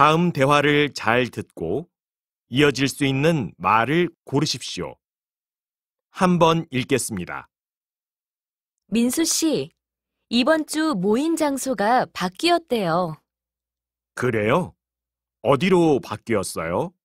다음 대화를 잘 듣고 이어질 수 있는 말을 고르십시오. 한 번 읽겠습니다. 민수 씨, 이번 주 모임 장소가 바뀌었대요. 그래요? 어디로 바뀌었어요?